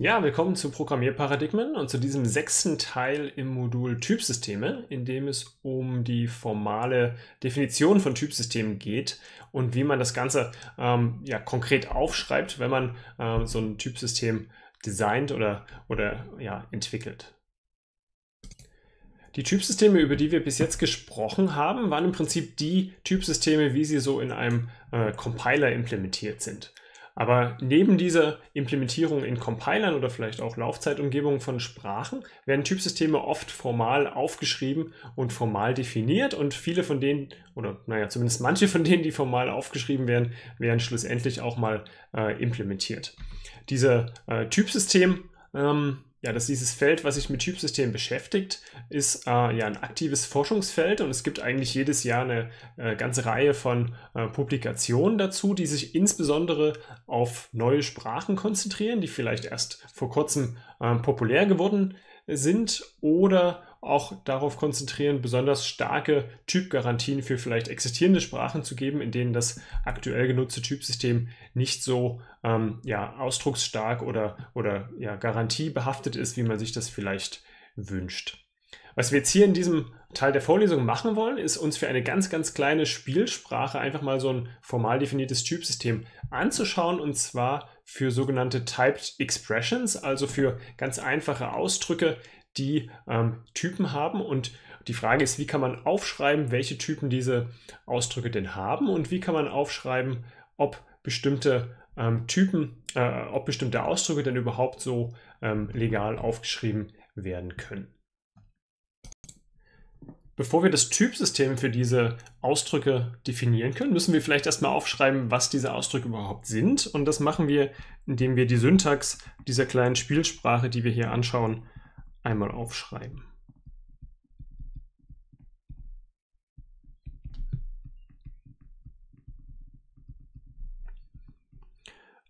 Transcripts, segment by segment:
Ja, willkommen zu Programmierparadigmen und zu diesem sechsten Teil im Modul Typsysteme, in dem es um die formale Definition von Typsystemen geht und wie man das Ganze ähm, ja, konkret aufschreibt, wenn man ähm, so ein Typsystem designt oder, oder ja, entwickelt. Die Typsysteme, über die wir bis jetzt gesprochen haben, waren im Prinzip die Typsysteme, wie sie so in einem äh, Compiler implementiert sind. Aber neben dieser Implementierung in Compilern oder vielleicht auch Laufzeitumgebungen von Sprachen werden Typsysteme oft formal aufgeschrieben und formal definiert und viele von denen, oder naja, zumindest manche von denen, die formal aufgeschrieben werden, werden schlussendlich auch mal äh, implementiert. Diese äh, Typsystem ähm, ja, dass dieses Feld, was sich mit Typsystemen beschäftigt, ist äh, ja ein aktives Forschungsfeld und es gibt eigentlich jedes Jahr eine äh, ganze Reihe von äh, Publikationen dazu, die sich insbesondere auf neue Sprachen konzentrieren, die vielleicht erst vor kurzem ähm, populär geworden sind oder auch darauf konzentrieren, besonders starke Typgarantien für vielleicht existierende Sprachen zu geben, in denen das aktuell genutzte Typsystem nicht so ähm, ja, ausdrucksstark oder, oder ja, garantiebehaftet ist, wie man sich das vielleicht wünscht. Was wir jetzt hier in diesem Teil der Vorlesung machen wollen, ist uns für eine ganz, ganz kleine Spielsprache einfach mal so ein formal definiertes Typsystem anzuschauen und zwar für sogenannte Typed Expressions, also für ganz einfache Ausdrücke, die ähm, Typen haben. Und die Frage ist, wie kann man aufschreiben, welche Typen diese Ausdrücke denn haben und wie kann man aufschreiben, ob bestimmte ähm, Typen, äh, ob bestimmte Ausdrücke denn überhaupt so ähm, legal aufgeschrieben werden können. Bevor wir das Typsystem für diese Ausdrücke definieren können, müssen wir vielleicht erstmal aufschreiben, was diese Ausdrücke überhaupt sind. Und das machen wir, indem wir die Syntax dieser kleinen Spielsprache, die wir hier anschauen, einmal aufschreiben.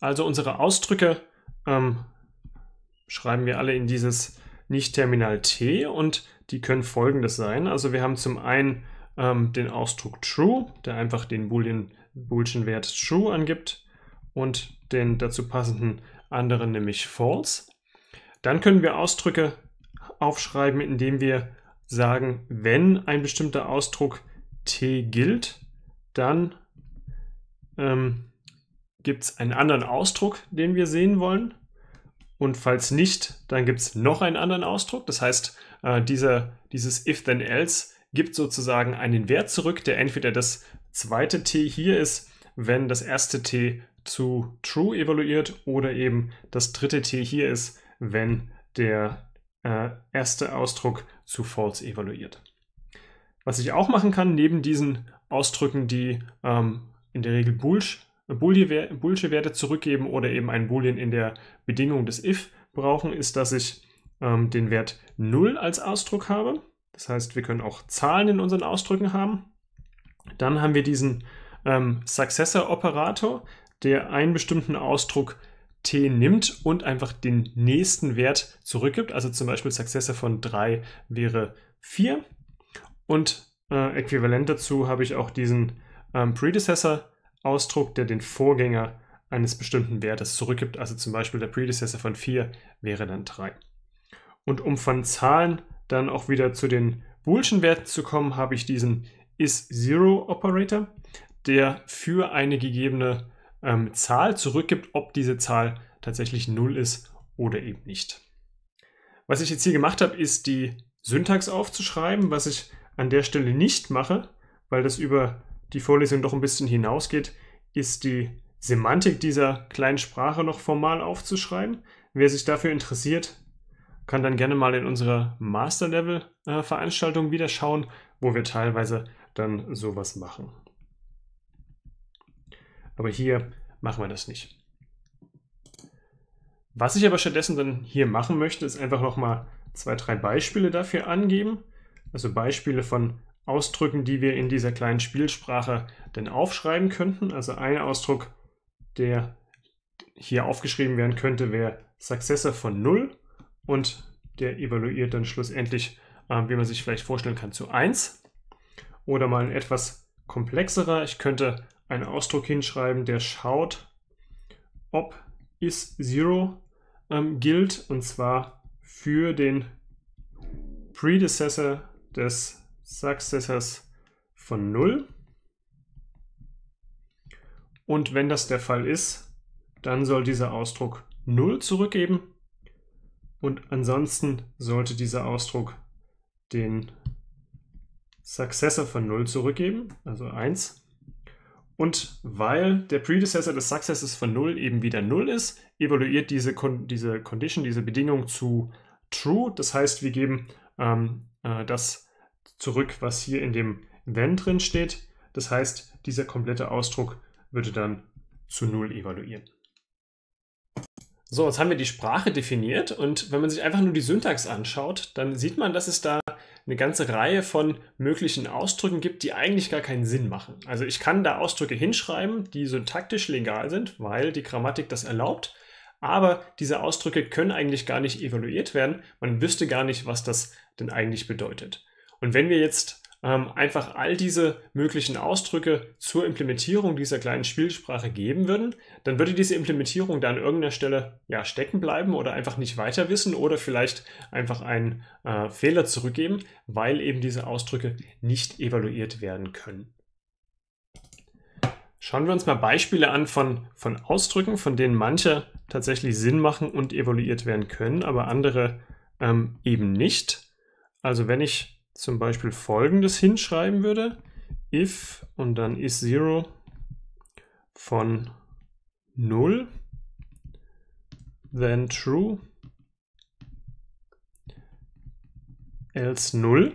Also unsere Ausdrücke ähm, schreiben wir alle in dieses Nicht-Terminal T und die können folgendes sein. Also wir haben zum einen ähm, den Ausdruck True, der einfach den Boolean, Boolschen Wert True angibt und den dazu passenden anderen, nämlich False. Dann können wir Ausdrücke aufschreiben, indem wir sagen, wenn ein bestimmter Ausdruck t gilt, dann ähm, gibt es einen anderen Ausdruck, den wir sehen wollen. Und falls nicht, dann gibt es noch einen anderen Ausdruck. Das heißt, äh, dieser, dieses if-then-else gibt sozusagen einen Wert zurück, der entweder das zweite t hier ist, wenn das erste t zu true evaluiert, oder eben das dritte t hier ist, wenn der äh, erste Ausdruck zu false evaluiert. Was ich auch machen kann, neben diesen Ausdrücken, die ähm, in der Regel Boolsche Werte zurückgeben oder eben einen Boolean in der Bedingung des if brauchen, ist, dass ich ähm, den Wert 0 als Ausdruck habe. Das heißt, wir können auch Zahlen in unseren Ausdrücken haben. Dann haben wir diesen ähm, Successor-Operator, der einen bestimmten Ausdruck T nimmt und einfach den nächsten Wert zurückgibt. Also zum Beispiel Successor von 3 wäre 4. Und äh, äquivalent dazu habe ich auch diesen ähm, Predecessor-Ausdruck, der den Vorgänger eines bestimmten Wertes zurückgibt. Also zum Beispiel der Predecessor von 4 wäre dann 3. Und um von Zahlen dann auch wieder zu den boolschen Werten zu kommen, habe ich diesen is-zero-Operator, der für eine gegebene ähm, Zahl zurückgibt, ob diese Zahl tatsächlich 0 ist oder eben nicht. Was ich jetzt hier gemacht habe, ist die Syntax aufzuschreiben, was ich an der Stelle nicht mache, weil das über die Vorlesung doch ein bisschen hinausgeht, ist die Semantik dieser kleinen Sprache noch formal aufzuschreiben. Wer sich dafür interessiert, kann dann gerne mal in unserer Master-Level-Veranstaltung äh, wieder schauen, wo wir teilweise dann sowas machen. Aber hier machen wir das nicht. Was ich aber stattdessen dann hier machen möchte, ist einfach nochmal zwei, drei Beispiele dafür angeben. Also Beispiele von Ausdrücken, die wir in dieser kleinen Spielsprache denn aufschreiben könnten. Also ein Ausdruck, der hier aufgeschrieben werden könnte, wäre Successor von 0 und der evaluiert dann schlussendlich, äh, wie man sich vielleicht vorstellen kann, zu 1. Oder mal ein etwas komplexerer. Ich könnte einen Ausdruck hinschreiben, der schaut, ob is 0 ähm, gilt und zwar für den Predecessor des Successors von 0. Und wenn das der Fall ist, dann soll dieser Ausdruck 0 zurückgeben und ansonsten sollte dieser Ausdruck den Successor von 0 zurückgeben, also 1. Und weil der Predecessor des Successes von 0 eben wieder 0 ist, evaluiert diese, Kon diese Condition, diese Bedingung zu true. Das heißt, wir geben ähm, äh, das zurück, was hier in dem wenn drin steht. Das heißt, dieser komplette Ausdruck würde dann zu 0 evaluieren. So, jetzt haben wir die Sprache definiert und wenn man sich einfach nur die Syntax anschaut, dann sieht man, dass es da eine ganze Reihe von möglichen Ausdrücken gibt, die eigentlich gar keinen Sinn machen. Also ich kann da Ausdrücke hinschreiben, die syntaktisch legal sind, weil die Grammatik das erlaubt, aber diese Ausdrücke können eigentlich gar nicht evaluiert werden. Man wüsste gar nicht, was das denn eigentlich bedeutet. Und wenn wir jetzt ähm, einfach all diese möglichen Ausdrücke zur Implementierung dieser kleinen Spielsprache geben würden, dann würde diese Implementierung da an irgendeiner Stelle ja, stecken bleiben oder einfach nicht weiter wissen oder vielleicht einfach einen äh, Fehler zurückgeben, weil eben diese Ausdrücke nicht evaluiert werden können. Schauen wir uns mal Beispiele an von, von Ausdrücken, von denen manche tatsächlich Sinn machen und evaluiert werden können, aber andere ähm, eben nicht. Also wenn ich zum Beispiel folgendes hinschreiben würde, if und dann is 0 von 0, then true, else 0,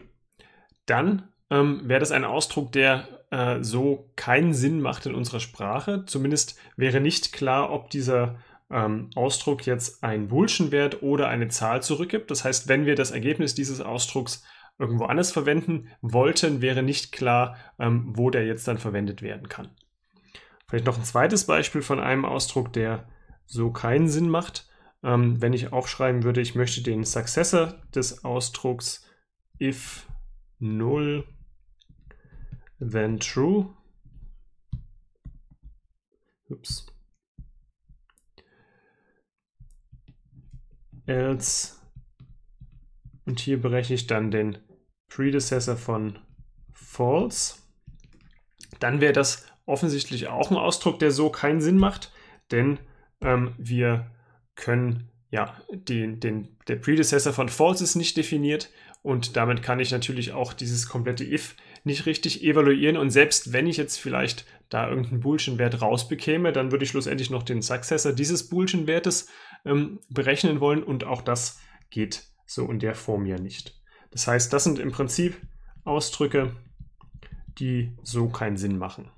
dann ähm, wäre das ein Ausdruck, der äh, so keinen Sinn macht in unserer Sprache. Zumindest wäre nicht klar, ob dieser ähm, Ausdruck jetzt einen boolschen Wert oder eine Zahl zurückgibt. Das heißt, wenn wir das Ergebnis dieses Ausdrucks irgendwo anders verwenden wollten, wäre nicht klar, ähm, wo der jetzt dann verwendet werden kann. Vielleicht noch ein zweites Beispiel von einem Ausdruck, der so keinen Sinn macht. Ähm, wenn ich aufschreiben würde, ich möchte den Successor des Ausdrucks if 0 then true. Ups. Else und hier berechne ich dann den Predecessor von false. Dann wäre das offensichtlich auch ein Ausdruck, der so keinen Sinn macht, denn ähm, wir können, ja, den, den, der Predecessor von false ist nicht definiert und damit kann ich natürlich auch dieses komplette if nicht richtig evaluieren und selbst wenn ich jetzt vielleicht da irgendeinen boolean wert rausbekäme, dann würde ich schlussendlich noch den Successor dieses boolean wertes ähm, berechnen wollen und auch das geht so in der Form ja nicht. Das heißt, das sind im Prinzip Ausdrücke, die so keinen Sinn machen.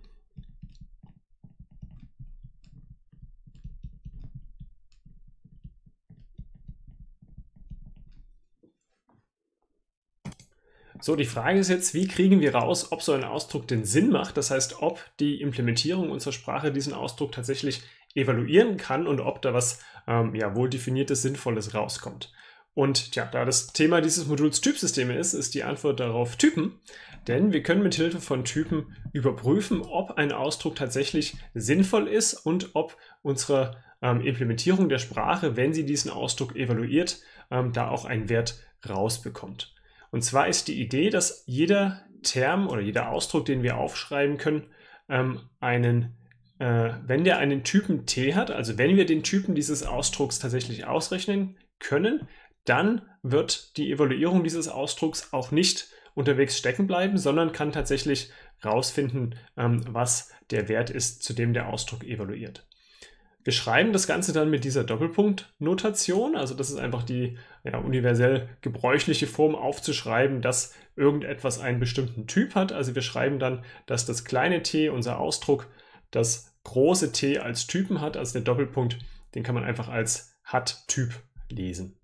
So, die Frage ist jetzt, wie kriegen wir raus, ob so ein Ausdruck den Sinn macht? Das heißt, ob die Implementierung unserer Sprache diesen Ausdruck tatsächlich evaluieren kann und ob da was ähm, ja, wohl definiertes, sinnvolles rauskommt. Und tja, da das Thema dieses Moduls Typsysteme ist, ist die Antwort darauf Typen. Denn wir können mit Hilfe von Typen überprüfen, ob ein Ausdruck tatsächlich sinnvoll ist und ob unsere ähm, Implementierung der Sprache, wenn sie diesen Ausdruck evaluiert, ähm, da auch einen Wert rausbekommt. Und zwar ist die Idee, dass jeder Term oder jeder Ausdruck, den wir aufschreiben können, ähm, einen äh, wenn der einen Typen T hat, also wenn wir den Typen dieses Ausdrucks tatsächlich ausrechnen können, dann wird die Evaluierung dieses Ausdrucks auch nicht unterwegs stecken bleiben, sondern kann tatsächlich rausfinden, ähm, was der Wert ist, zu dem der Ausdruck evaluiert. Wir schreiben das Ganze dann mit dieser Doppelpunktnotation, also das ist einfach die ja, universell gebräuchliche Form aufzuschreiben, dass irgendetwas einen bestimmten Typ hat. Also wir schreiben dann, dass das kleine t, unser Ausdruck, das große t als Typen hat, also der Doppelpunkt, den kann man einfach als hat Typ lesen.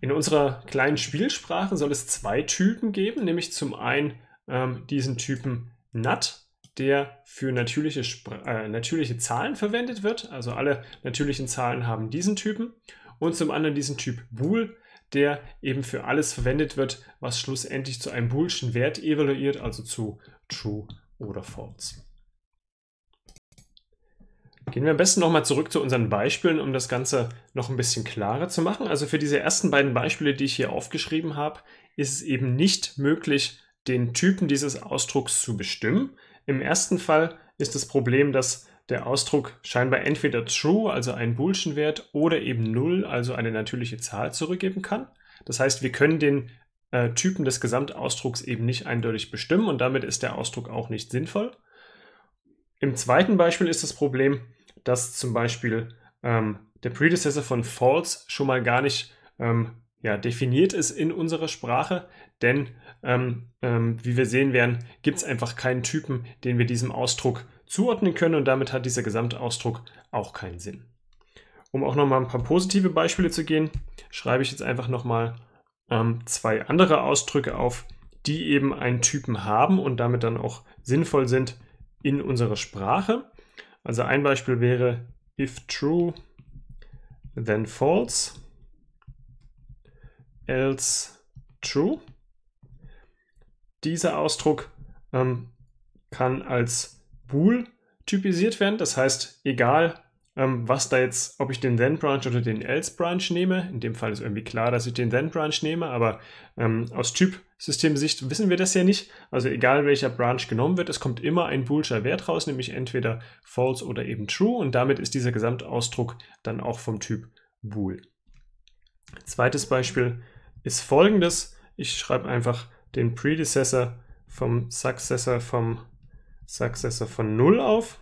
In unserer kleinen Spielsprache soll es zwei Typen geben, nämlich zum einen ähm, diesen Typen NAT, der für natürliche, äh, natürliche Zahlen verwendet wird. Also alle natürlichen Zahlen haben diesen Typen. Und zum anderen diesen Typ Bool, der eben für alles verwendet wird, was schlussendlich zu einem boolschen Wert evaluiert, also zu True oder False. Gehen wir am besten nochmal zurück zu unseren Beispielen, um das Ganze noch ein bisschen klarer zu machen. Also für diese ersten beiden Beispiele, die ich hier aufgeschrieben habe, ist es eben nicht möglich, den Typen dieses Ausdrucks zu bestimmen. Im ersten Fall ist das Problem, dass der Ausdruck scheinbar entweder true, also einen boolschen Wert, oder eben null, also eine natürliche Zahl zurückgeben kann. Das heißt, wir können den äh, Typen des Gesamtausdrucks eben nicht eindeutig bestimmen und damit ist der Ausdruck auch nicht sinnvoll. Im zweiten Beispiel ist das Problem, dass zum Beispiel ähm, der Predecessor von false schon mal gar nicht ähm, ja, definiert ist in unserer Sprache, denn ähm, ähm wie wir sehen werden, gibt es einfach keinen Typen, den wir diesem Ausdruck zuordnen können und damit hat dieser Gesamtausdruck auch keinen Sinn. Um auch nochmal ein paar positive Beispiele zu gehen, schreibe ich jetzt einfach nochmal ähm, zwei andere Ausdrücke auf, die eben einen Typen haben und damit dann auch sinnvoll sind in unserer Sprache. Also ein Beispiel wäre if true, then false, else true. Dieser Ausdruck ähm, kann als bool typisiert werden. Das heißt, egal ähm, was da jetzt, ob ich den then branch oder den else branch nehme, in dem Fall ist irgendwie klar, dass ich den then branch nehme, aber ähm, aus Typ Systemsicht wissen wir das ja nicht. Also egal welcher Branch genommen wird, es kommt immer ein boolscher Wert raus, nämlich entweder false oder eben true und damit ist dieser Gesamtausdruck dann auch vom Typ bool. Zweites Beispiel ist folgendes. Ich schreibe einfach den Predecessor vom Successor vom Successor von 0 auf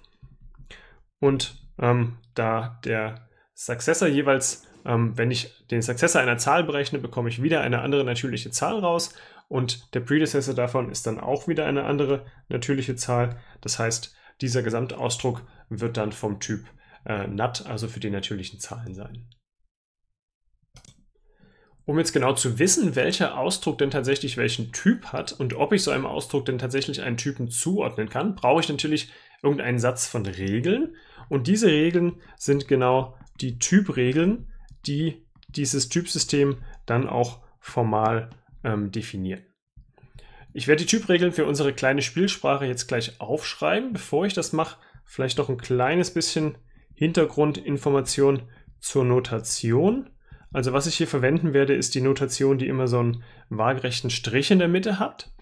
und ähm, da der Successor jeweils ähm, wenn ich den Successor einer Zahl berechne, bekomme ich wieder eine andere natürliche Zahl raus. Und der Predecessor davon ist dann auch wieder eine andere natürliche Zahl. Das heißt, dieser Gesamtausdruck wird dann vom Typ äh, NAT, also für die natürlichen Zahlen sein. Um jetzt genau zu wissen, welcher Ausdruck denn tatsächlich welchen Typ hat und ob ich so einem Ausdruck denn tatsächlich einen Typen zuordnen kann, brauche ich natürlich irgendeinen Satz von Regeln. Und diese Regeln sind genau die Typregeln, die dieses Typsystem dann auch formal ähm, definieren. Ich werde die Typregeln für unsere kleine Spielsprache jetzt gleich aufschreiben. Bevor ich das mache, vielleicht noch ein kleines bisschen Hintergrundinformation zur Notation. Also was ich hier verwenden werde, ist die Notation, die immer so einen waagerechten Strich in der Mitte hat.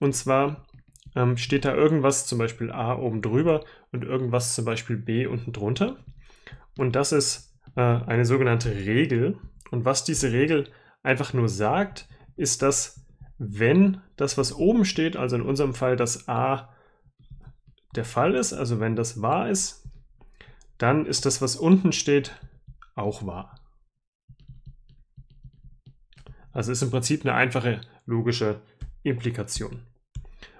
Und zwar ähm, steht da irgendwas, zum Beispiel A oben drüber und irgendwas zum Beispiel B unten drunter. Und das ist äh, eine sogenannte Regel. Und was diese Regel einfach nur sagt, ist, dass wenn das, was oben steht, also in unserem Fall das a der Fall ist, also wenn das wahr ist, dann ist das, was unten steht, auch wahr. Also ist im Prinzip eine einfache logische Implikation.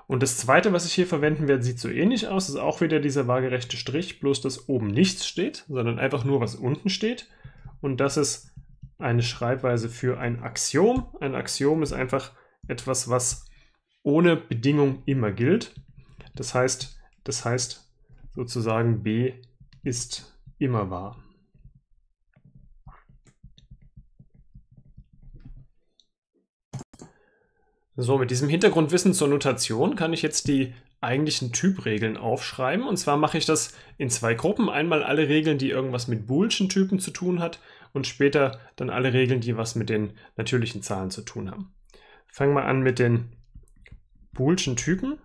Und das zweite, was ich hier verwenden werde, sieht so ähnlich aus. ist auch wieder dieser waagerechte Strich, bloß dass oben nichts steht, sondern einfach nur, was unten steht. Und das ist eine Schreibweise für ein Axiom. Ein Axiom ist einfach etwas, was ohne Bedingung immer gilt. Das heißt, das heißt sozusagen B ist immer wahr. So, mit diesem Hintergrundwissen zur Notation kann ich jetzt die eigentlichen Typregeln aufschreiben. Und zwar mache ich das in zwei Gruppen. Einmal alle Regeln, die irgendwas mit boolschen Typen zu tun hat und später dann alle Regeln, die was mit den natürlichen Zahlen zu tun haben. Fangen wir an mit den Boolschen Typen.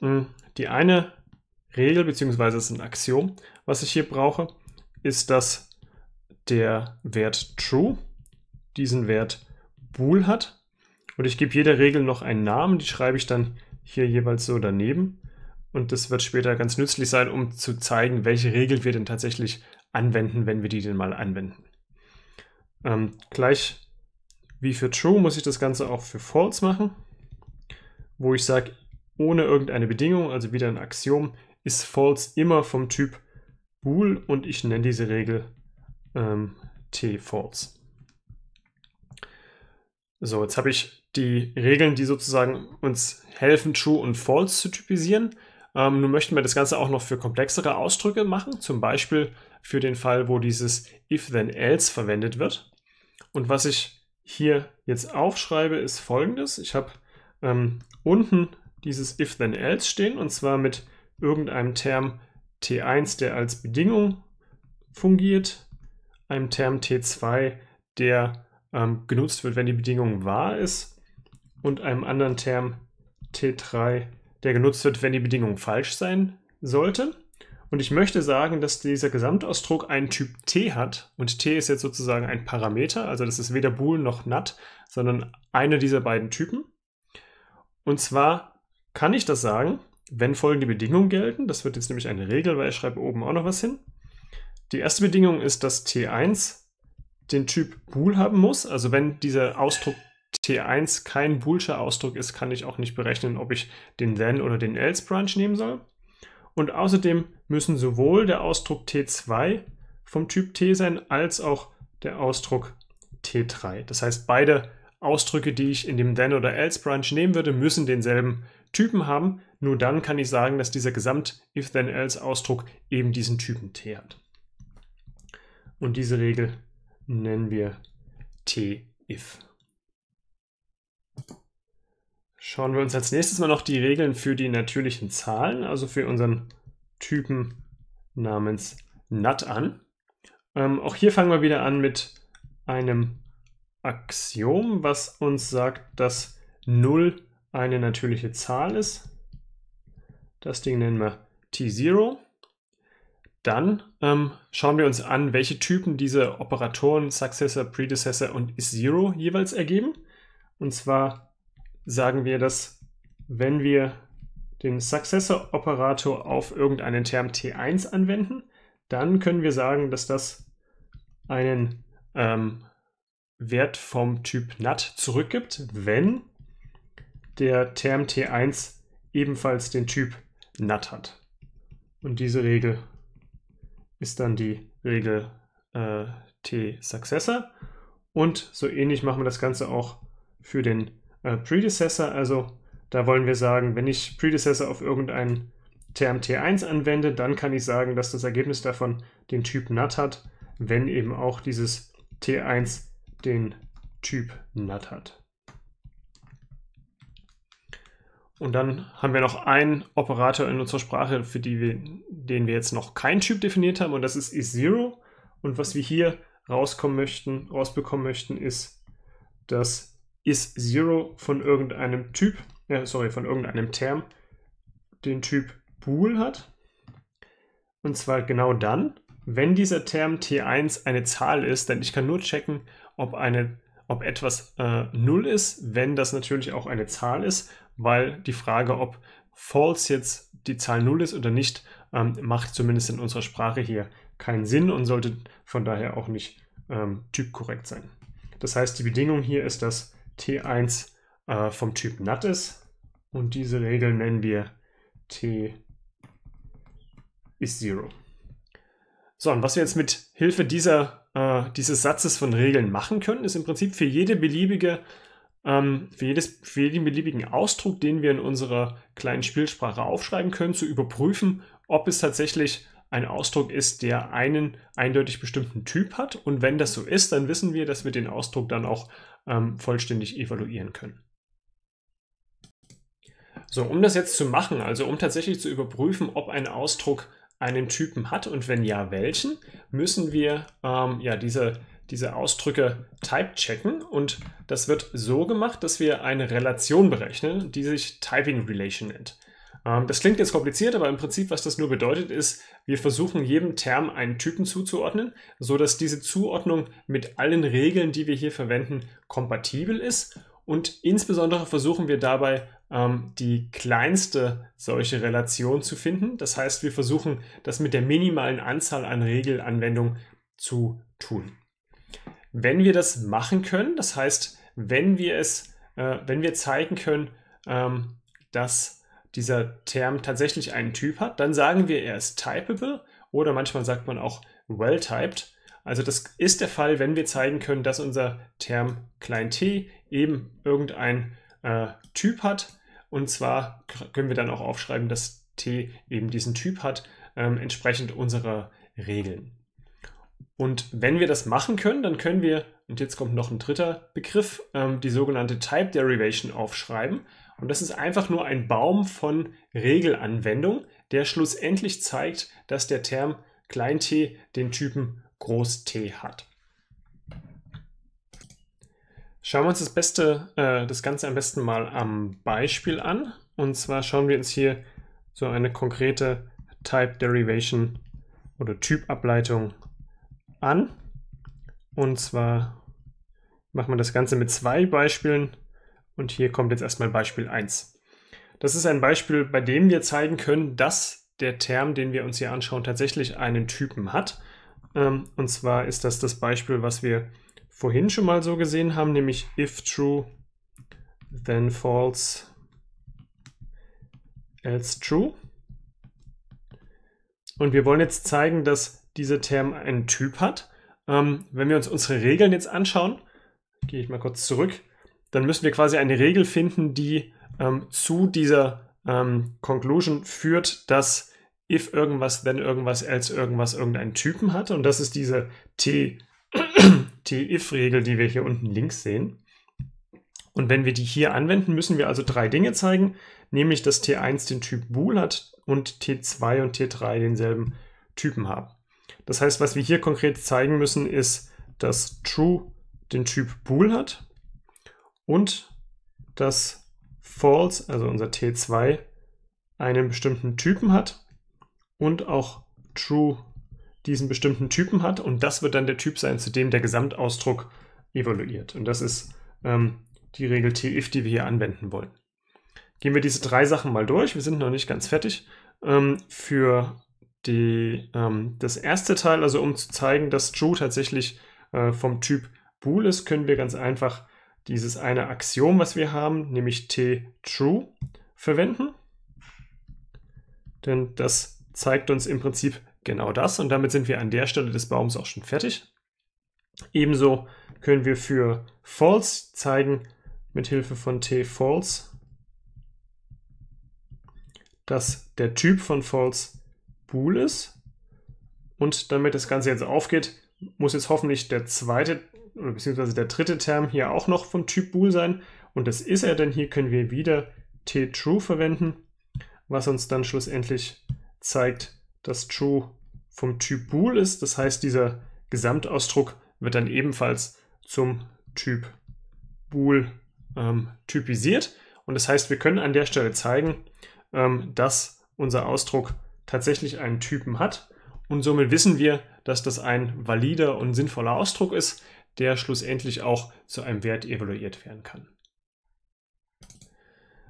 Hm, die eine Regel bzw. ist ein Axiom, was ich hier brauche, ist, dass der Wert true diesen Wert bool hat und ich gebe jeder Regel noch einen Namen, die schreibe ich dann hier jeweils so daneben. Und das wird später ganz nützlich sein, um zu zeigen, welche Regel wir denn tatsächlich anwenden, wenn wir die denn mal anwenden. Ähm, gleich wie für True muss ich das Ganze auch für False machen, wo ich sage, ohne irgendeine Bedingung, also wieder ein Axiom, ist False immer vom Typ Bool und ich nenne diese Regel ähm, T-False. So, jetzt habe ich die Regeln, die sozusagen uns helfen, True und False zu typisieren. Ähm, nun möchten wir das Ganze auch noch für komplexere Ausdrücke machen, zum Beispiel für den Fall, wo dieses if-then-else verwendet wird. Und was ich hier jetzt aufschreibe, ist folgendes. Ich habe ähm, unten dieses if-then-else stehen und zwar mit irgendeinem Term t1, der als Bedingung fungiert, einem Term t2, der ähm, genutzt wird, wenn die Bedingung wahr ist und einem anderen Term t3, der genutzt wird, wenn die Bedingung falsch sein sollte. Und ich möchte sagen, dass dieser Gesamtausdruck einen Typ T hat. Und T ist jetzt sozusagen ein Parameter, also das ist weder bool noch nut, sondern einer dieser beiden Typen. Und zwar kann ich das sagen, wenn folgende Bedingungen gelten. Das wird jetzt nämlich eine Regel, weil ich schreibe oben auch noch was hin. Die erste Bedingung ist, dass T1 den Typ bool haben muss. Also wenn dieser Ausdruck T1 kein boolscher Ausdruck ist, kann ich auch nicht berechnen, ob ich den then oder den else Branch nehmen soll. Und außerdem müssen sowohl der Ausdruck T2 vom Typ T sein als auch der Ausdruck T3. Das heißt, beide Ausdrücke, die ich in dem then oder else Branch nehmen würde, müssen denselben Typen haben. Nur dann kann ich sagen, dass dieser Gesamt if then else Ausdruck eben diesen Typen T hat. Und diese Regel nennen wir T-if. Schauen wir uns als nächstes mal noch die Regeln für die natürlichen Zahlen, also für unseren Typen namens Nut an. Ähm, auch hier fangen wir wieder an mit einem Axiom, was uns sagt, dass 0 eine natürliche Zahl ist. Das Ding nennen wir T0. Dann ähm, schauen wir uns an, welche Typen diese Operatoren Successor, Predecessor und Is0 jeweils ergeben. Und zwar sagen wir, dass wenn wir den Successor-Operator auf irgendeinen Term T1 anwenden, dann können wir sagen, dass das einen ähm, Wert vom Typ NAT zurückgibt, wenn der Term T1 ebenfalls den Typ NAT hat. Und diese Regel ist dann die Regel äh, T-Successor. Und so ähnlich machen wir das Ganze auch für den äh, Predecessor. Also da wollen wir sagen, wenn ich Predecessor auf irgendeinen t 1 anwende, dann kann ich sagen, dass das Ergebnis davon den Typ NUT hat, wenn eben auch dieses T1 den Typ NUT hat. Und dann haben wir noch einen Operator in unserer Sprache, für wir, den wir jetzt noch keinen Typ definiert haben, und das ist is0. E und was wir hier rauskommen möchten, rausbekommen möchten, ist dass is0 e von irgendeinem Typ äh, sorry, von irgendeinem Term den Typ bool hat. Und zwar genau dann, wenn dieser Term T1 eine Zahl ist, denn ich kann nur checken, ob, eine, ob etwas äh, 0 ist, wenn das natürlich auch eine Zahl ist, weil die Frage, ob false jetzt die Zahl 0 ist oder nicht, ähm, macht zumindest in unserer Sprache hier keinen Sinn und sollte von daher auch nicht ähm, typkorrekt sein. Das heißt, die Bedingung hier ist, dass T1 äh, vom Typ NAT ist und diese Regel nennen wir t ist 0. So, und was wir jetzt mit Hilfe dieser, äh, dieses Satzes von Regeln machen können, ist im Prinzip für jede beliebige ähm, für, jedes, für jeden beliebigen Ausdruck, den wir in unserer kleinen Spielsprache aufschreiben können, zu überprüfen, ob es tatsächlich ein Ausdruck ist, der einen eindeutig bestimmten Typ hat. Und wenn das so ist, dann wissen wir, dass wir den Ausdruck dann auch ähm, vollständig evaluieren können. So, um das jetzt zu machen, also um tatsächlich zu überprüfen, ob ein Ausdruck einen Typen hat und wenn ja, welchen, müssen wir ähm, ja diese, diese Ausdrücke type checken und das wird so gemacht, dass wir eine Relation berechnen, die sich Typing Relation nennt. Ähm, das klingt jetzt kompliziert, aber im Prinzip, was das nur bedeutet, ist, wir versuchen jedem Term einen Typen zuzuordnen, sodass diese Zuordnung mit allen Regeln, die wir hier verwenden, kompatibel ist und insbesondere versuchen wir dabei ähm, die kleinste solche Relation zu finden. Das heißt, wir versuchen, das mit der minimalen Anzahl an Regelanwendungen zu tun. Wenn wir das machen können, das heißt, wenn wir es, äh, wenn wir zeigen können, ähm, dass dieser Term tatsächlich einen Typ hat, dann sagen wir, er ist typable oder manchmal sagt man auch well-typed. Also das ist der Fall, wenn wir zeigen können, dass unser Term klein t eben irgendein äh, Typ hat, und zwar können wir dann auch aufschreiben, dass T eben diesen Typ hat, ähm, entsprechend unserer Regeln. Und wenn wir das machen können, dann können wir, und jetzt kommt noch ein dritter Begriff, ähm, die sogenannte Type Derivation aufschreiben. Und das ist einfach nur ein Baum von Regelanwendung, der schlussendlich zeigt, dass der Term Klein t den Typen Groß T hat. Schauen wir uns das, Beste, äh, das Ganze am besten mal am Beispiel an. Und zwar schauen wir uns hier so eine konkrete Type Derivation oder Typableitung an. Und zwar machen wir das Ganze mit zwei Beispielen. Und hier kommt jetzt erstmal Beispiel 1. Das ist ein Beispiel, bei dem wir zeigen können, dass der Term, den wir uns hier anschauen, tatsächlich einen Typen hat. Ähm, und zwar ist das das Beispiel, was wir vorhin schon mal so gesehen haben, nämlich if true, then false, else true. Und wir wollen jetzt zeigen, dass dieser Term einen Typ hat. Ähm, wenn wir uns unsere Regeln jetzt anschauen, gehe ich mal kurz zurück, dann müssen wir quasi eine Regel finden, die ähm, zu dieser ähm, Conclusion führt, dass if irgendwas, then irgendwas, else irgendwas irgendeinen Typen hat. Und das ist diese T TIF-Regel, die wir hier unten links sehen. Und wenn wir die hier anwenden, müssen wir also drei Dinge zeigen, nämlich dass T1 den Typ bool hat und T2 und T3 denselben Typen haben. Das heißt, was wir hier konkret zeigen müssen, ist, dass true den Typ bool hat und dass false, also unser T2, einen bestimmten Typen hat und auch true diesen bestimmten Typen hat und das wird dann der Typ sein, zu dem der Gesamtausdruck evaluiert. Und das ist ähm, die Regel TIF, die wir hier anwenden wollen. Gehen wir diese drei Sachen mal durch. Wir sind noch nicht ganz fertig. Ähm, für die, ähm, das erste Teil, also um zu zeigen, dass True tatsächlich äh, vom Typ Bool ist, können wir ganz einfach dieses eine Axiom, was wir haben, nämlich T True, verwenden. Denn das zeigt uns im Prinzip genau das. Und damit sind wir an der Stelle des Baums auch schon fertig. Ebenso können wir für false zeigen, mit Hilfe von t false, dass der Typ von false bool ist. Und damit das Ganze jetzt aufgeht, muss jetzt hoffentlich der zweite oder beziehungsweise der dritte Term hier auch noch vom Typ bool sein. Und das ist er, denn hier können wir wieder t true verwenden, was uns dann schlussendlich zeigt, das True vom Typ Bool ist. Das heißt, dieser Gesamtausdruck wird dann ebenfalls zum Typ Bool ähm, typisiert. Und das heißt, wir können an der Stelle zeigen, ähm, dass unser Ausdruck tatsächlich einen Typen hat. Und somit wissen wir, dass das ein valider und sinnvoller Ausdruck ist, der schlussendlich auch zu einem Wert evaluiert werden kann.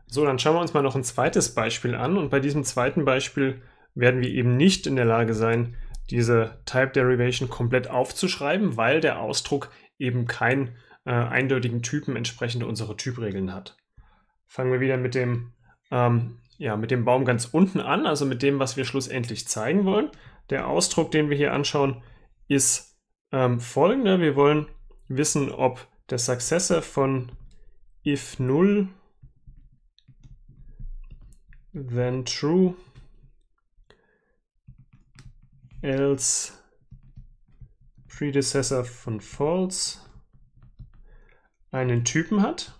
So, dann schauen wir uns mal noch ein zweites Beispiel an. Und bei diesem zweiten Beispiel werden wir eben nicht in der Lage sein, diese Type Derivation komplett aufzuschreiben, weil der Ausdruck eben keinen äh, eindeutigen Typen entsprechend unserer Typregeln hat. Fangen wir wieder mit dem, ähm, ja, mit dem Baum ganz unten an, also mit dem, was wir schlussendlich zeigen wollen. Der Ausdruck, den wir hier anschauen, ist ähm, folgender. Wir wollen wissen, ob der Successor von if 0 then true else Predecessor von false einen Typen hat.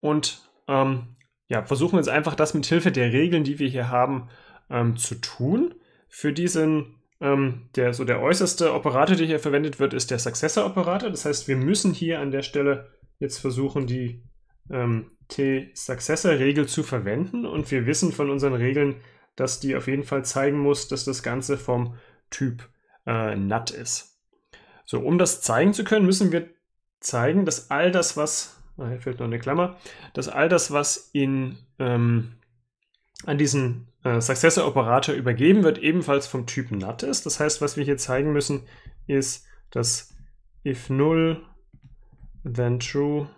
Und ähm, ja, versuchen wir jetzt einfach das mit Hilfe der Regeln, die wir hier haben, ähm, zu tun. Für diesen, ähm, der, so der äußerste Operator, der hier verwendet wird, ist der Successor-Operator. Das heißt, wir müssen hier an der Stelle jetzt versuchen, die ähm, T-Successor-Regel zu verwenden. Und wir wissen von unseren Regeln, dass die auf jeden Fall zeigen muss, dass das Ganze vom Typ äh, NAT ist. So, um das zeigen zu können, müssen wir zeigen, dass all das, was, ah, hier fehlt noch eine Klammer, dass all das, was in, ähm, an diesen äh, Successor-Operator übergeben wird, ebenfalls vom Typ NAT ist. Das heißt, was wir hier zeigen müssen, ist, dass if 0, then true,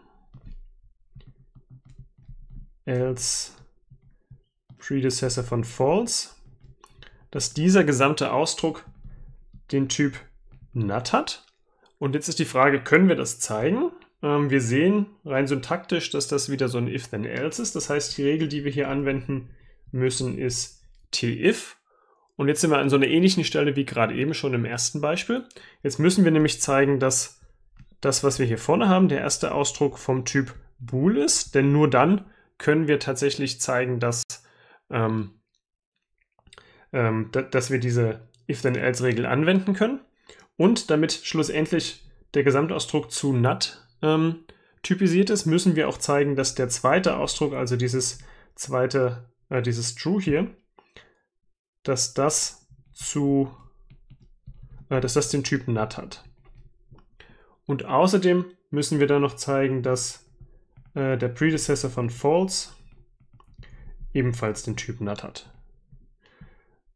else Predecessor von false, dass dieser gesamte Ausdruck den Typ nut hat. Und jetzt ist die Frage, können wir das zeigen? Ähm, wir sehen rein syntaktisch, dass das wieder so ein if-then-else ist. Das heißt, die Regel, die wir hier anwenden müssen, ist TIF. Und jetzt sind wir an so einer ähnlichen Stelle wie gerade eben schon im ersten Beispiel. Jetzt müssen wir nämlich zeigen, dass das, was wir hier vorne haben, der erste Ausdruck vom Typ bool ist, denn nur dann können wir tatsächlich zeigen, dass ähm, ähm, dass wir diese if-then-else-Regel anwenden können und damit schlussendlich der Gesamtausdruck zu nut ähm, typisiert ist, müssen wir auch zeigen, dass der zweite Ausdruck, also dieses zweite, äh, dieses true hier, dass das zu, äh, dass das den Typ nut hat. Und außerdem müssen wir dann noch zeigen, dass äh, der Predecessor von false ebenfalls den Typ NAT hat.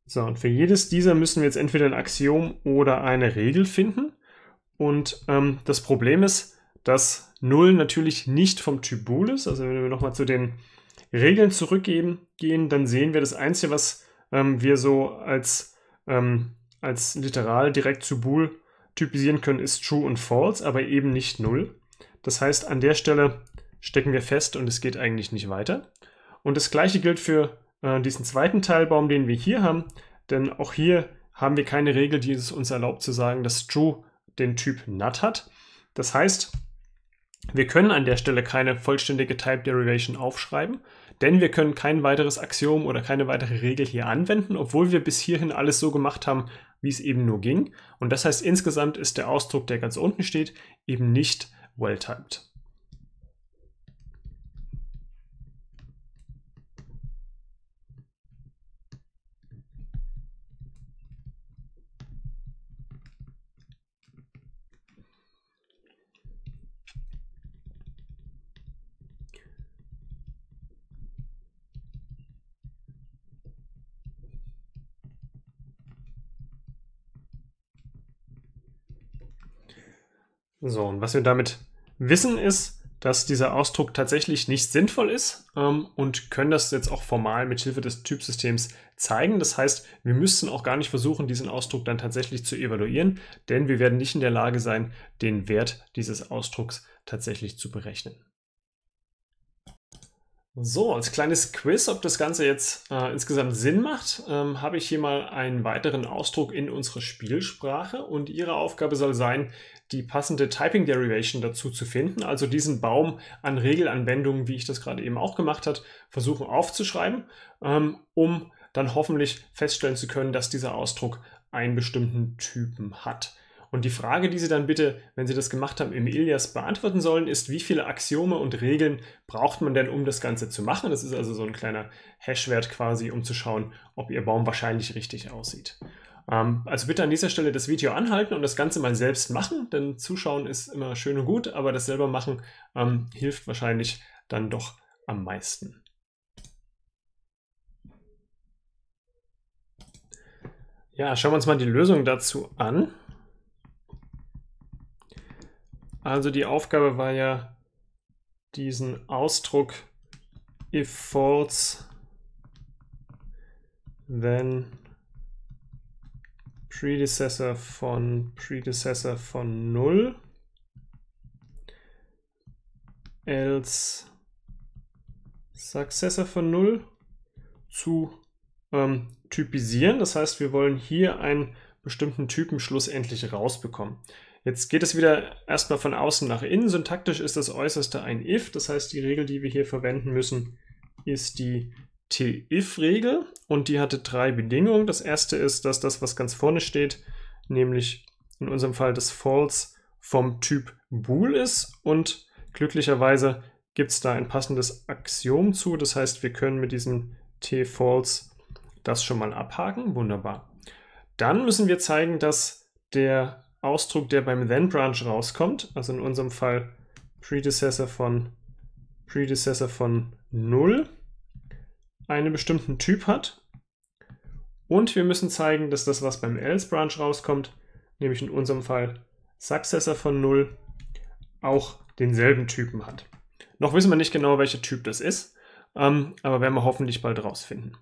So, und für jedes dieser müssen wir jetzt entweder ein Axiom oder eine Regel finden. Und ähm, das Problem ist, dass 0 natürlich nicht vom Typ Bool ist. Also wenn wir nochmal zu den Regeln zurückgehen, dann sehen wir das Einzige, was ähm, wir so als, ähm, als Literal direkt zu Bool typisieren können, ist True und False, aber eben nicht 0. Das heißt, an der Stelle stecken wir fest und es geht eigentlich nicht weiter. Und das gleiche gilt für äh, diesen zweiten Teilbaum, den wir hier haben, denn auch hier haben wir keine Regel, die es uns erlaubt zu sagen, dass true den Typ nut hat. Das heißt, wir können an der Stelle keine vollständige Type Derivation aufschreiben, denn wir können kein weiteres Axiom oder keine weitere Regel hier anwenden, obwohl wir bis hierhin alles so gemacht haben, wie es eben nur ging. Und das heißt, insgesamt ist der Ausdruck, der ganz unten steht, eben nicht well-typed. So, und was wir damit wissen ist, dass dieser Ausdruck tatsächlich nicht sinnvoll ist ähm, und können das jetzt auch formal mit Hilfe des Typsystems zeigen. Das heißt, wir müssten auch gar nicht versuchen, diesen Ausdruck dann tatsächlich zu evaluieren, denn wir werden nicht in der Lage sein, den Wert dieses Ausdrucks tatsächlich zu berechnen. So, als kleines Quiz, ob das Ganze jetzt äh, insgesamt Sinn macht, ähm, habe ich hier mal einen weiteren Ausdruck in unserer Spielsprache und Ihre Aufgabe soll sein, die passende Typing Derivation dazu zu finden, also diesen Baum an Regelanwendungen, wie ich das gerade eben auch gemacht habe, versuchen aufzuschreiben, ähm, um dann hoffentlich feststellen zu können, dass dieser Ausdruck einen bestimmten Typen hat. Und die Frage, die Sie dann bitte, wenn Sie das gemacht haben, im Ilias beantworten sollen, ist, wie viele Axiome und Regeln braucht man denn, um das Ganze zu machen? Das ist also so ein kleiner Hashwert quasi, um zu schauen, ob Ihr Baum wahrscheinlich richtig aussieht. Ähm, also bitte an dieser Stelle das Video anhalten und das Ganze mal selbst machen, denn zuschauen ist immer schön und gut, aber das selber machen ähm, hilft wahrscheinlich dann doch am meisten. Ja, schauen wir uns mal die Lösung dazu an. Also die Aufgabe war ja, diesen Ausdruck if false, then Predecessor von Predecessor von 0 else Successor von 0 zu ähm, typisieren. Das heißt, wir wollen hier einen bestimmten Typen schlussendlich rausbekommen. Jetzt geht es wieder erstmal von außen nach innen. Syntaktisch ist das Äußerste ein if. Das heißt, die Regel, die wir hier verwenden müssen, ist die TIF-Regel und die hatte drei Bedingungen. Das erste ist, dass das, was ganz vorne steht, nämlich in unserem Fall das False vom Typ Bool ist und glücklicherweise gibt es da ein passendes Axiom zu. Das heißt, wir können mit diesem T-False das schon mal abhaken. Wunderbar. Dann müssen wir zeigen, dass der Ausdruck, der beim Then-Branch rauskommt, also in unserem Fall Predecessor von Predecessor von 0, einen bestimmten Typ hat. Und wir müssen zeigen, dass das, was beim else Branch rauskommt, nämlich in unserem Fall Successor von 0, auch denselben Typen hat. Noch wissen wir nicht genau, welcher Typ das ist, ähm, aber werden wir hoffentlich bald rausfinden.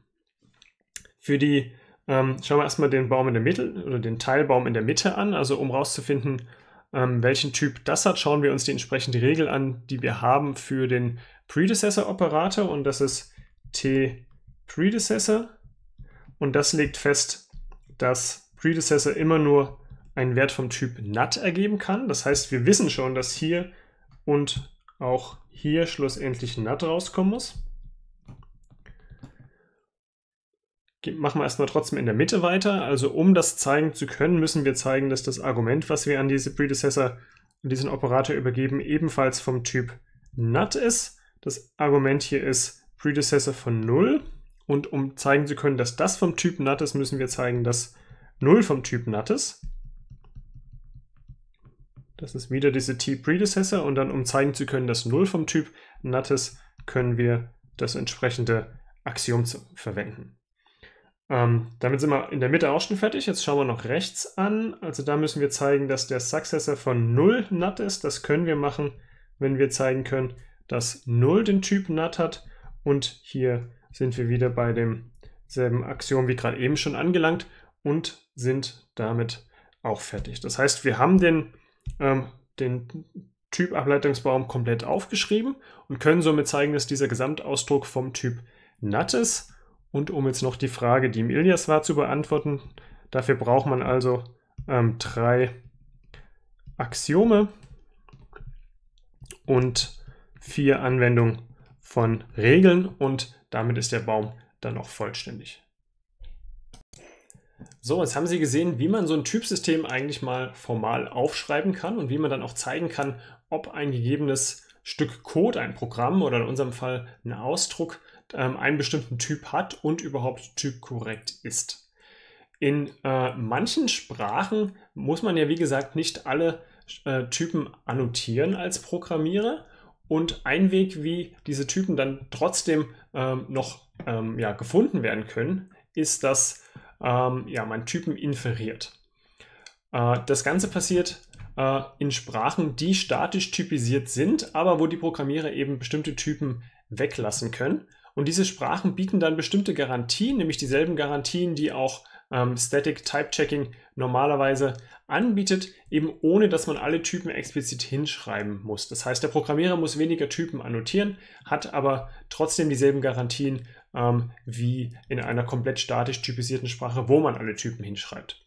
Für die ähm, schauen wir erstmal den Baum in der Mitte oder den Teilbaum in der Mitte an. Also um rauszufinden, ähm, welchen Typ das hat, schauen wir uns die entsprechende Regel an, die wir haben für den Predecessor-Operator und das ist T Predecessor und das legt fest, dass Predecessor immer nur einen Wert vom Typ Nut ergeben kann. Das heißt, wir wissen schon, dass hier und auch hier schlussendlich Nut rauskommen muss. Machen wir erstmal trotzdem in der Mitte weiter. Also um das zeigen zu können, müssen wir zeigen, dass das Argument, was wir an diese Predecessor, an diesen Operator übergeben, ebenfalls vom Typ Nut ist. Das Argument hier ist Predecessor von 0. Und um zeigen zu können, dass das vom Typ Nut ist, müssen wir zeigen, dass 0 vom Typ Nut ist. Das ist wieder diese T-Predecessor. Und dann, um zeigen zu können, dass 0 vom Typ Nut ist, können wir das entsprechende Axiom verwenden. Ähm, damit sind wir in der Mitte auch schon fertig. Jetzt schauen wir noch rechts an. Also da müssen wir zeigen, dass der Successor von 0 Nut ist. Das können wir machen, wenn wir zeigen können, dass 0 den Typ Nut hat und hier sind wir wieder bei demselben Axiom wie gerade eben schon angelangt und sind damit auch fertig. Das heißt, wir haben den, ähm, den Typableitungsbaum komplett aufgeschrieben und können somit zeigen, dass dieser Gesamtausdruck vom Typ NAT ist. Und um jetzt noch die Frage, die im Ilias war, zu beantworten, dafür braucht man also ähm, drei Axiome und vier Anwendungen von Regeln und damit ist der Baum dann auch vollständig. So, jetzt haben Sie gesehen, wie man so ein Typsystem eigentlich mal formal aufschreiben kann und wie man dann auch zeigen kann, ob ein gegebenes Stück Code, ein Programm oder in unserem Fall ein Ausdruck ähm, einen bestimmten Typ hat und überhaupt typkorrekt ist. In äh, manchen Sprachen muss man ja, wie gesagt, nicht alle äh, Typen annotieren als Programmierer. Und ein Weg, wie diese Typen dann trotzdem ähm, noch ähm, ja, gefunden werden können, ist, dass ähm, ja, man Typen inferiert. Äh, das Ganze passiert äh, in Sprachen, die statisch typisiert sind, aber wo die Programmierer eben bestimmte Typen weglassen können. Und diese Sprachen bieten dann bestimmte Garantien, nämlich dieselben Garantien, die auch ähm, Static Type Checking normalerweise anbietet, eben ohne dass man alle Typen explizit hinschreiben muss. Das heißt, der Programmierer muss weniger Typen annotieren, hat aber trotzdem dieselben Garantien ähm, wie in einer komplett statisch typisierten Sprache, wo man alle Typen hinschreibt.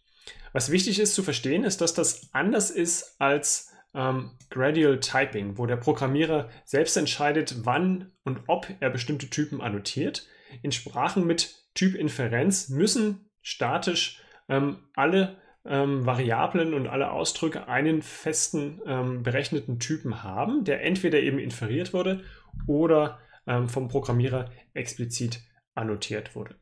Was wichtig ist zu verstehen, ist, dass das anders ist als ähm, Gradual Typing, wo der Programmierer selbst entscheidet, wann und ob er bestimmte Typen annotiert. In Sprachen mit Typinferenz müssen statisch ähm, alle ähm, Variablen und alle Ausdrücke einen festen ähm, berechneten Typen haben, der entweder eben inferiert wurde oder ähm, vom Programmierer explizit annotiert wurde.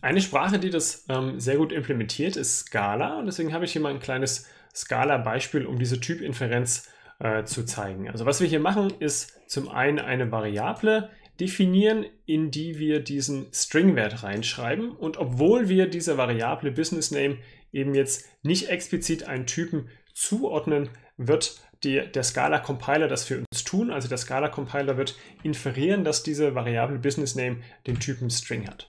Eine Sprache, die das ähm, sehr gut implementiert, ist Scala und deswegen habe ich hier mal ein kleines Scala-Beispiel, um diese Typinferenz äh, zu zeigen. Also was wir hier machen, ist zum einen eine Variable, definieren, in die wir diesen String-Wert reinschreiben. Und obwohl wir dieser Variable Business Name eben jetzt nicht explizit einen Typen zuordnen, wird die, der Scala Compiler das für uns tun. Also der Scala Compiler wird inferieren, dass diese Variable Business Name den Typen String hat.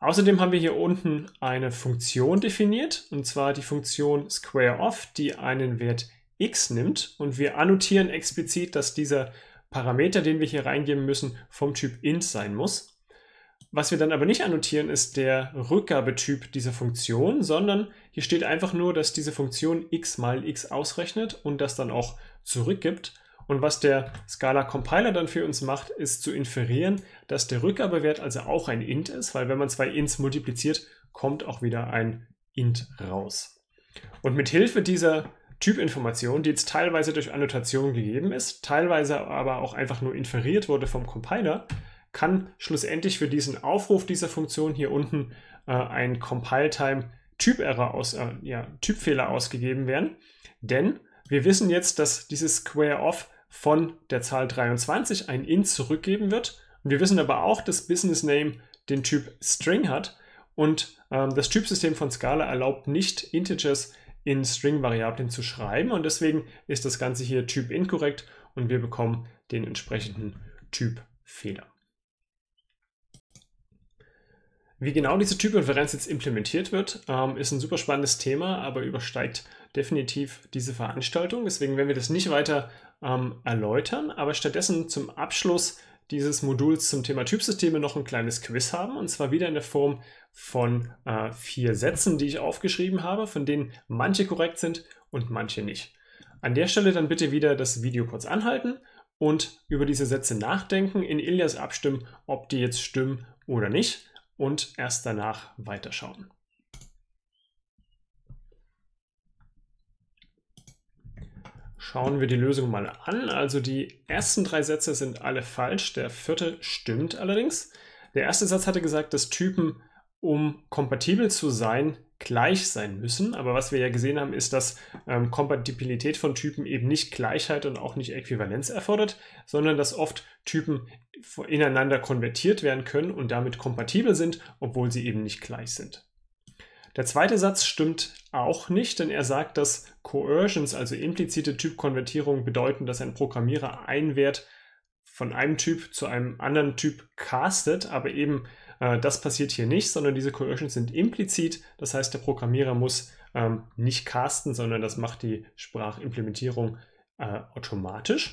Außerdem haben wir hier unten eine Funktion definiert, und zwar die Funktion squareOf, die einen Wert x nimmt. Und wir annotieren explizit, dass dieser Parameter, den wir hier reingeben müssen, vom Typ int sein muss. Was wir dann aber nicht annotieren, ist der Rückgabetyp dieser Funktion, sondern hier steht einfach nur, dass diese Funktion x mal x ausrechnet und das dann auch zurückgibt. Und was der Scala Compiler dann für uns macht, ist zu inferieren, dass der Rückgabewert also auch ein int ist, weil wenn man zwei ints multipliziert, kommt auch wieder ein int raus. Und mit Hilfe dieser Typinformation, die jetzt teilweise durch Annotation gegeben ist, teilweise aber auch einfach nur inferiert wurde vom Compiler, kann schlussendlich für diesen Aufruf dieser Funktion hier unten äh, ein Compile-Time Typ-Error aus, äh, ja, Typfehler ausgegeben werden. Denn wir wissen jetzt, dass dieses Square-Off von der Zahl 23 ein Int zurückgeben wird. Und wir wissen aber auch, dass Business Name den Typ String hat. Und ähm, das Typsystem von Scala erlaubt nicht, Integers in String-Variablen zu schreiben und deswegen ist das Ganze hier Typ inkorrekt und wir bekommen den entsprechenden Typfehler. Wie genau diese Typinferenz jetzt implementiert wird, ähm, ist ein super spannendes Thema, aber übersteigt definitiv diese Veranstaltung. Deswegen werden wir das nicht weiter ähm, erläutern, aber stattdessen zum Abschluss dieses Moduls zum Thema Typsysteme noch ein kleines Quiz haben. Und zwar wieder in der Form von äh, vier Sätzen, die ich aufgeschrieben habe, von denen manche korrekt sind und manche nicht. An der Stelle dann bitte wieder das Video kurz anhalten und über diese Sätze nachdenken, in Ilias abstimmen, ob die jetzt stimmen oder nicht und erst danach weiterschauen. Schauen wir die Lösung mal an. Also die ersten drei Sätze sind alle falsch, der vierte stimmt allerdings. Der erste Satz hatte gesagt, dass Typen, um kompatibel zu sein, gleich sein müssen. Aber was wir ja gesehen haben, ist, dass ähm, Kompatibilität von Typen eben nicht Gleichheit und auch nicht Äquivalenz erfordert, sondern dass oft Typen ineinander konvertiert werden können und damit kompatibel sind, obwohl sie eben nicht gleich sind. Der zweite Satz stimmt auch nicht, denn er sagt, dass Coercions, also implizite Typkonvertierung, bedeuten, dass ein Programmierer einen Wert von einem Typ zu einem anderen Typ castet, aber eben äh, das passiert hier nicht, sondern diese Coercions sind implizit, das heißt, der Programmierer muss ähm, nicht casten, sondern das macht die Sprachimplementierung äh, automatisch.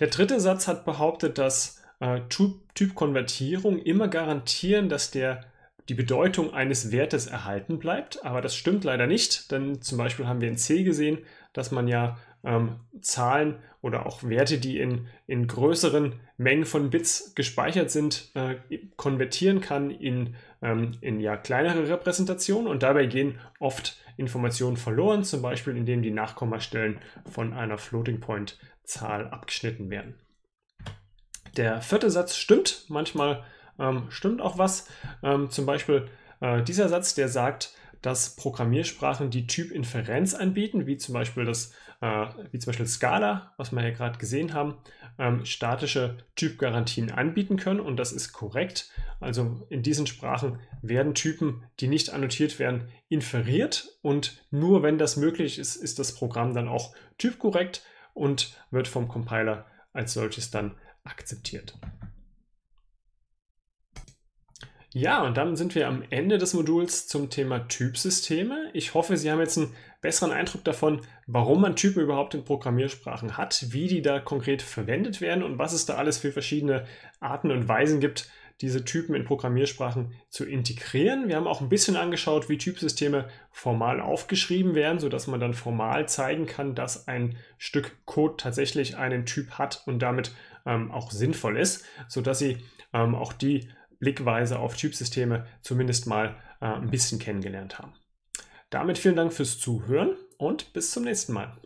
Der dritte Satz hat behauptet, dass äh, Typkonvertierung immer garantieren, dass der die Bedeutung eines Wertes erhalten bleibt. Aber das stimmt leider nicht, denn zum Beispiel haben wir in C gesehen, dass man ja ähm, Zahlen oder auch Werte, die in, in größeren Mengen von Bits gespeichert sind, äh, konvertieren kann in, ähm, in ja kleinere Repräsentationen und dabei gehen oft Informationen verloren, zum Beispiel indem die Nachkommastellen von einer Floating Point Zahl abgeschnitten werden. Der vierte Satz stimmt, manchmal ähm, stimmt auch was. Ähm, zum Beispiel äh, dieser Satz, der sagt, dass Programmiersprachen die Typinferenz anbieten, wie zum Beispiel das, äh, wie zum Beispiel Scala, was wir ja gerade gesehen haben, ähm, statische Typgarantien anbieten können und das ist korrekt. Also in diesen Sprachen werden Typen, die nicht annotiert werden, inferiert und nur wenn das möglich ist, ist das Programm dann auch typkorrekt und wird vom Compiler als solches dann akzeptiert. Ja, und dann sind wir am Ende des Moduls zum Thema Typsysteme. Ich hoffe, Sie haben jetzt einen besseren Eindruck davon, warum man Typen überhaupt in Programmiersprachen hat, wie die da konkret verwendet werden und was es da alles für verschiedene Arten und Weisen gibt, diese Typen in Programmiersprachen zu integrieren. Wir haben auch ein bisschen angeschaut, wie Typsysteme formal aufgeschrieben werden, sodass man dann formal zeigen kann, dass ein Stück Code tatsächlich einen Typ hat und damit ähm, auch sinnvoll ist, sodass Sie ähm, auch die Blickweise auf Typsysteme zumindest mal äh, ein bisschen kennengelernt haben. Damit vielen Dank fürs Zuhören und bis zum nächsten Mal.